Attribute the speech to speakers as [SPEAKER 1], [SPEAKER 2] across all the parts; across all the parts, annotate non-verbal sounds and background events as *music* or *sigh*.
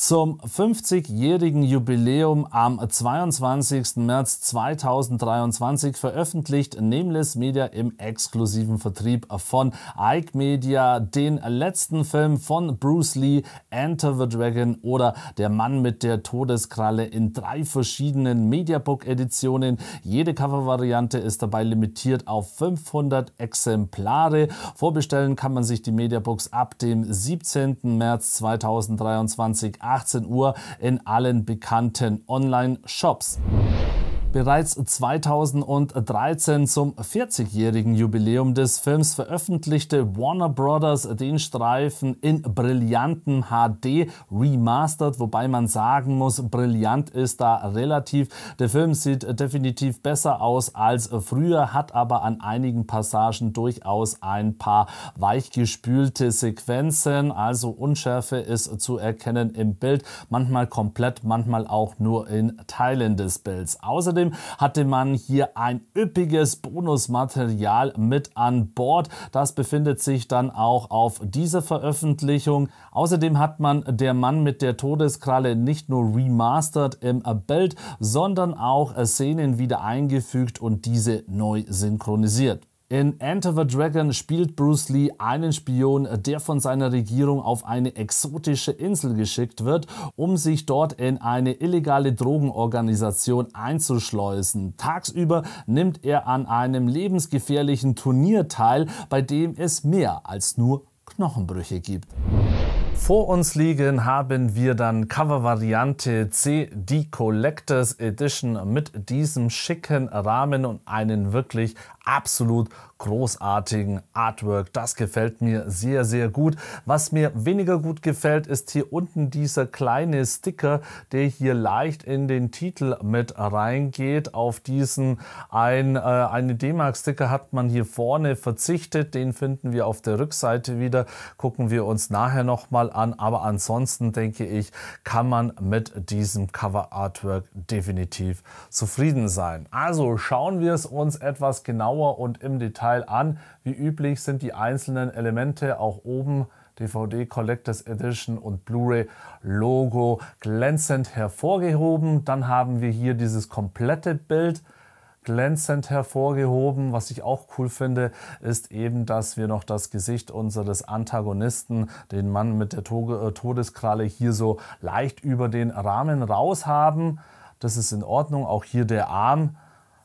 [SPEAKER 1] Zum 50-jährigen Jubiläum am 22. März 2023 veröffentlicht Nameless Media im exklusiven Vertrieb von Ike Media den letzten Film von Bruce Lee, Enter the Dragon oder Der Mann mit der Todeskralle in drei verschiedenen Mediabook-Editionen. Jede Covervariante ist dabei limitiert auf 500 Exemplare. Vorbestellen kann man sich die Mediabooks ab dem 17. März 2023 18 Uhr in allen bekannten Online-Shops. Bereits 2013 zum 40-jährigen Jubiläum des Films veröffentlichte Warner Brothers den Streifen in brillantem HD remastered, wobei man sagen muss, brillant ist da relativ. Der Film sieht definitiv besser aus als früher, hat aber an einigen Passagen durchaus ein paar weichgespülte Sequenzen, also Unschärfe ist zu erkennen im Bild, manchmal komplett, manchmal auch nur in Teilen des Bilds. Außerdem Außerdem hatte man hier ein üppiges Bonusmaterial mit an Bord. Das befindet sich dann auch auf dieser Veröffentlichung. Außerdem hat man Der Mann mit der Todeskralle nicht nur remastered im Bild, sondern auch Szenen wieder eingefügt und diese neu synchronisiert. In Enter the Dragon spielt Bruce Lee einen Spion, der von seiner Regierung auf eine exotische Insel geschickt wird, um sich dort in eine illegale Drogenorganisation einzuschleusen. Tagsüber nimmt er an einem lebensgefährlichen Turnier teil, bei dem es mehr als nur Knochenbrüche gibt. Vor uns liegen haben wir dann Covervariante C, die Collectors Edition mit diesem schicken Rahmen und einen wirklich absolut großartigen Artwork. Das gefällt mir sehr, sehr gut. Was mir weniger gut gefällt, ist hier unten dieser kleine Sticker, der hier leicht in den Titel mit reingeht. Auf diesen ein, äh, eine D-Mark-Sticker hat man hier vorne verzichtet. Den finden wir auf der Rückseite wieder. Gucken wir uns nachher nochmal nochmal an. Aber ansonsten denke ich, kann man mit diesem Cover Artwork definitiv zufrieden sein. Also schauen wir es uns etwas genauer und im Detail an. Wie üblich sind die einzelnen Elemente auch oben DVD Collectors Edition und Blu-ray Logo glänzend hervorgehoben. Dann haben wir hier dieses komplette Bild glänzend hervorgehoben. Was ich auch cool finde, ist eben, dass wir noch das Gesicht unseres Antagonisten, den Mann mit der äh, Todeskralle, hier so leicht über den Rahmen raus haben. Das ist in Ordnung. Auch hier der Arm.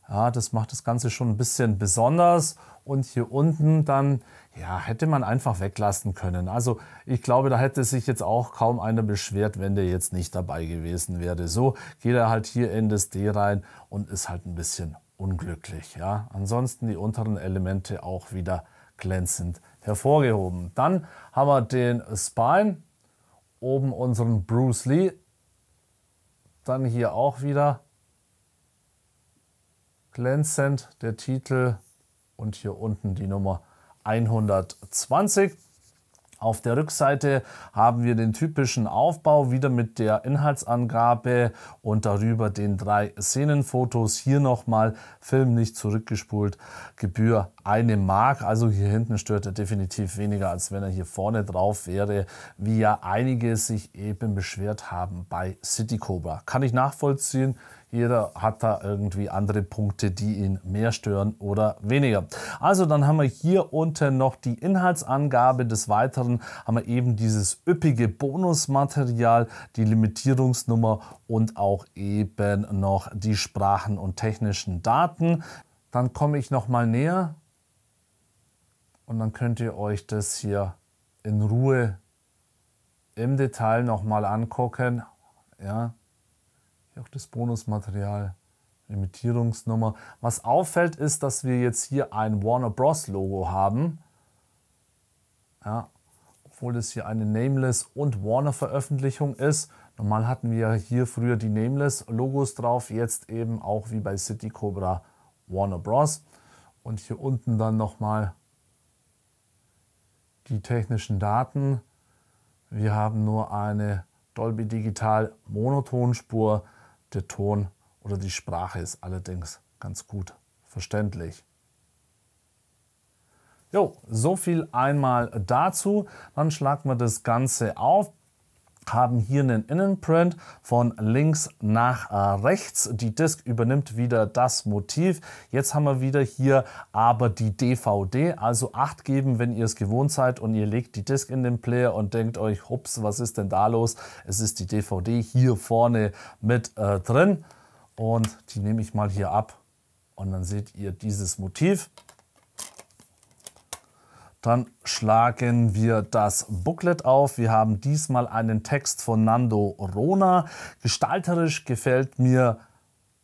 [SPEAKER 1] Ja, das macht das Ganze schon ein bisschen besonders. Und hier unten dann, ja, hätte man einfach weglassen können. Also ich glaube, da hätte sich jetzt auch kaum einer beschwert, wenn der jetzt nicht dabei gewesen wäre. So geht er halt hier in das D rein und ist halt ein bisschen unglücklich. Ja. Ansonsten die unteren Elemente auch wieder glänzend hervorgehoben. Dann haben wir den Spine, oben unseren Bruce Lee, dann hier auch wieder glänzend der Titel und hier unten die Nummer 120. Auf der Rückseite haben wir den typischen Aufbau wieder mit der Inhaltsangabe und darüber den drei Szenenfotos. Hier nochmal Film nicht zurückgespult, Gebühr eine Mark. Also hier hinten stört er definitiv weniger, als wenn er hier vorne drauf wäre, wie ja einige sich eben beschwert haben bei City Cobra. Kann ich nachvollziehen. Jeder hat da irgendwie andere Punkte, die ihn mehr stören oder weniger. Also dann haben wir hier unten noch die Inhaltsangabe. Des Weiteren haben wir eben dieses üppige Bonusmaterial, die Limitierungsnummer und auch eben noch die Sprachen und technischen Daten. Dann komme ich noch mal näher und dann könnt ihr euch das hier in Ruhe im Detail nochmal angucken. Ja, hier auch das Bonusmaterial, Limitierungsnummer. Was auffällt ist, dass wir jetzt hier ein Warner Bros. Logo haben. Ja, obwohl das hier eine Nameless und Warner Veröffentlichung ist. Normal hatten wir hier früher die Nameless Logos drauf, jetzt eben auch wie bei City Cobra Warner Bros. Und hier unten dann nochmal die technischen Daten. Wir haben nur eine Dolby Digital Monotonspur. Der Ton oder die Sprache ist allerdings ganz gut verständlich. Jo, so viel einmal dazu. Dann schlagen wir das Ganze auf haben hier einen Innenprint von links nach äh, rechts. Die Disk übernimmt wieder das Motiv. Jetzt haben wir wieder hier aber die DVD. Also acht geben, wenn ihr es gewohnt seid und ihr legt die Disk in den Player und denkt euch, hups, was ist denn da los? Es ist die DVD hier vorne mit äh, drin. Und die nehme ich mal hier ab. Und dann seht ihr dieses Motiv. Dann schlagen wir das Booklet auf. Wir haben diesmal einen Text von Nando Rona. Gestalterisch gefällt mir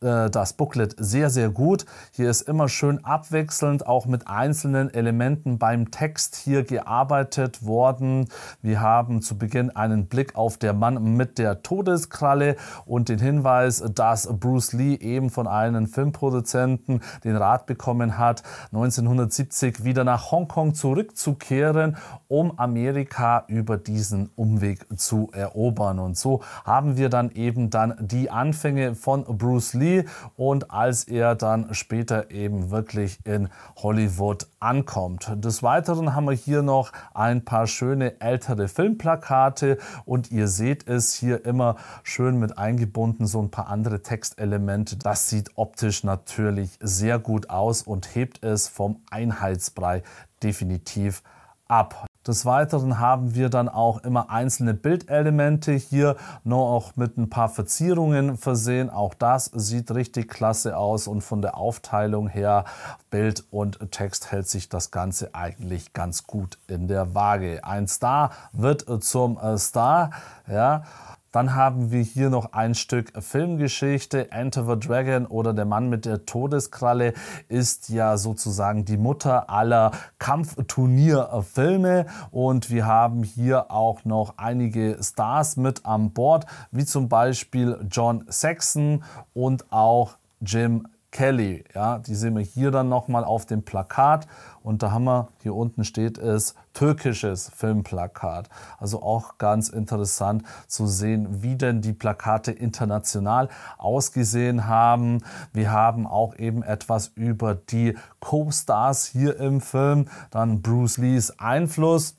[SPEAKER 1] äh, das Booklet sehr, sehr gut. Hier ist immer schön abwechselnd auch mit einzelnen Elementen beim Text hier gearbeitet worden. Wir haben zu Beginn einen Blick auf der Mann mit der Todeskralle und den Hinweis, dass Bruce Lee eben von einem Filmproduzenten den Rat bekommen hat, 1970 wieder nach Hongkong zurückzukehren, um Amerika über diesen Umweg zu erobern. Und so haben wir dann eben dann die Anfänge von Bruce Lee Industrie und als er dann später eben wirklich in Hollywood ankommt. Des Weiteren haben wir hier noch ein paar schöne ältere Filmplakate und ihr seht es hier immer schön mit eingebunden, so ein paar andere Textelemente. Das sieht optisch natürlich sehr gut aus und hebt es vom Einheitsbrei definitiv ab. Des Weiteren haben wir dann auch immer einzelne Bildelemente hier nur auch mit ein paar Verzierungen versehen. Auch das sieht richtig klasse aus und von der Aufteilung her Bild und Text hält sich das Ganze eigentlich ganz gut in der Waage. Ein Star wird zum äh, Star. Ja. Dann haben wir hier noch ein Stück Filmgeschichte. Enter the Dragon oder Der Mann mit der Todeskralle ist ja sozusagen die Mutter aller Kampfturnierfilme. Und wir haben hier auch noch einige Stars mit an Bord, wie zum Beispiel John Saxon und auch Jim Kelly. Ja, die sehen wir hier dann nochmal auf dem Plakat. Und da haben wir, hier unten steht es, türkisches Filmplakat. Also auch ganz interessant zu sehen, wie denn die Plakate international ausgesehen haben. Wir haben auch eben etwas über die Co-Stars hier im Film. Dann Bruce Lees Einfluss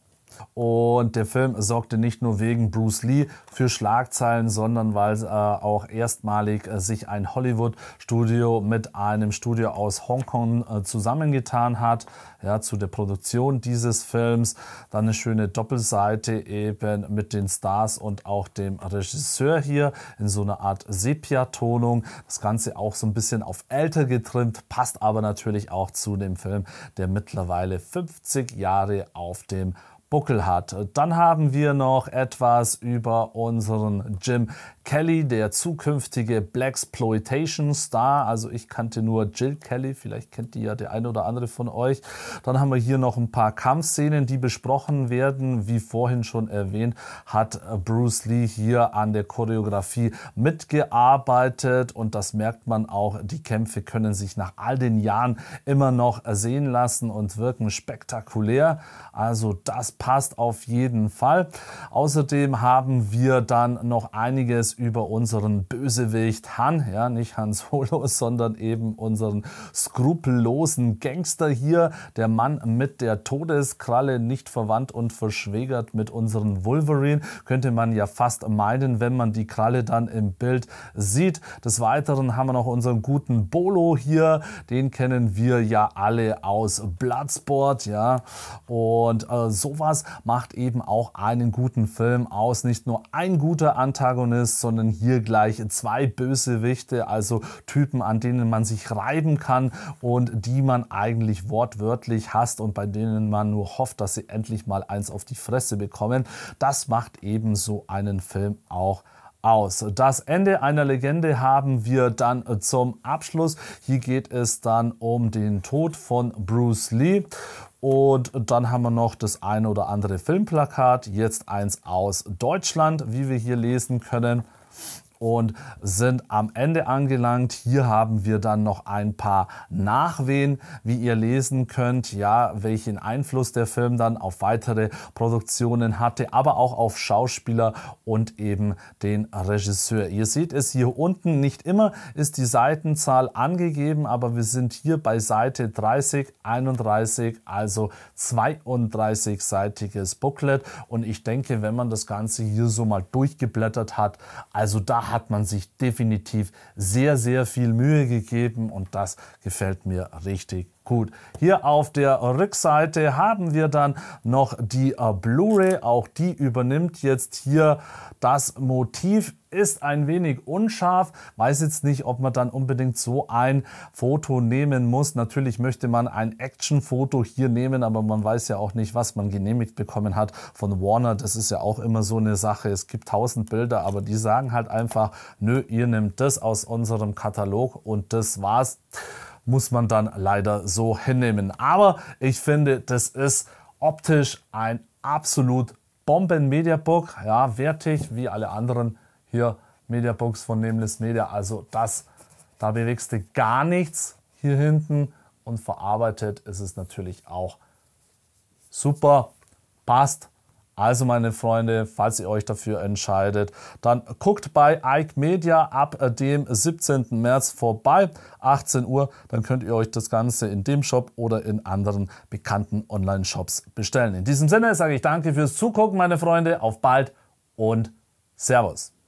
[SPEAKER 1] und der Film sorgte nicht nur wegen Bruce Lee für Schlagzeilen, sondern weil äh, auch erstmalig äh, sich ein Hollywood-Studio mit einem Studio aus Hongkong äh, zusammengetan hat, ja, zu der Produktion dieses Films. Dann eine schöne Doppelseite eben mit den Stars und auch dem Regisseur hier in so einer Art Sepia-Tonung. Das Ganze auch so ein bisschen auf älter getrimmt, passt aber natürlich auch zu dem Film, der mittlerweile 50 Jahre auf dem Buckel hat. Dann haben wir noch etwas über unseren Jim Kelly, der zukünftige Blaxploitation-Star. Also ich kannte nur Jill Kelly, vielleicht kennt die ja der eine oder andere von euch. Dann haben wir hier noch ein paar Kampfszenen, die besprochen werden. Wie vorhin schon erwähnt, hat Bruce Lee hier an der Choreografie mitgearbeitet und das merkt man auch. Die Kämpfe können sich nach all den Jahren immer noch sehen lassen und wirken spektakulär. Also das passt auf jeden Fall. Außerdem haben wir dann noch einiges über unseren Bösewicht Han, ja, nicht Hans Solo, *laughs* sondern eben unseren skrupellosen Gangster hier, der Mann mit der Todeskralle, nicht verwandt und verschwägert mit unserem Wolverine, könnte man ja fast meinen, wenn man die Kralle dann im Bild sieht. Des Weiteren haben wir noch unseren guten Bolo hier, den kennen wir ja alle aus Bloodsport, ja, und äh, sowas macht eben auch einen guten Film aus, nicht nur ein guter Antagonist, sondern hier gleich zwei Bösewichte, also Typen, an denen man sich reiben kann und die man eigentlich wortwörtlich hasst und bei denen man nur hofft, dass sie endlich mal eins auf die Fresse bekommen. Das macht eben so einen Film auch aus. Das Ende einer Legende haben wir dann zum Abschluss. Hier geht es dann um den Tod von Bruce Lee. Und dann haben wir noch das eine oder andere Filmplakat. Jetzt eins aus Deutschland, wie wir hier lesen können und sind am Ende angelangt. Hier haben wir dann noch ein paar Nachwehen, wie ihr lesen könnt, ja, welchen Einfluss der Film dann auf weitere Produktionen hatte, aber auch auf Schauspieler und eben den Regisseur. Ihr seht es hier unten, nicht immer ist die Seitenzahl angegeben, aber wir sind hier bei Seite 30, 31, also 32-seitiges Booklet und ich denke, wenn man das Ganze hier so mal durchgeblättert hat, also da hat man sich definitiv sehr, sehr viel Mühe gegeben und das gefällt mir richtig Gut, hier auf der Rückseite haben wir dann noch die äh, Blu-ray. Auch die übernimmt jetzt hier das Motiv ist ein wenig unscharf. Weiß jetzt nicht, ob man dann unbedingt so ein Foto nehmen muss. Natürlich möchte man ein Action-Foto hier nehmen, aber man weiß ja auch nicht, was man genehmigt bekommen hat von Warner. Das ist ja auch immer so eine Sache. Es gibt tausend Bilder, aber die sagen halt einfach, nö, ihr nehmt das aus unserem Katalog und das war's muss man dann leider so hinnehmen. Aber ich finde, das ist optisch ein absolut Bomben Mediabook. Ja, wertig wie alle anderen hier Mediabooks von Nameless Media. Also das, da bewegst du gar nichts hier hinten und verarbeitet ist es natürlich auch super. Passt also meine Freunde, falls ihr euch dafür entscheidet, dann guckt bei Ike Media ab äh, dem 17. März vorbei, 18 Uhr. Dann könnt ihr euch das Ganze in dem Shop oder in anderen bekannten Online-Shops bestellen. In diesem Sinne sage ich danke fürs Zugucken, meine Freunde. Auf bald und Servus.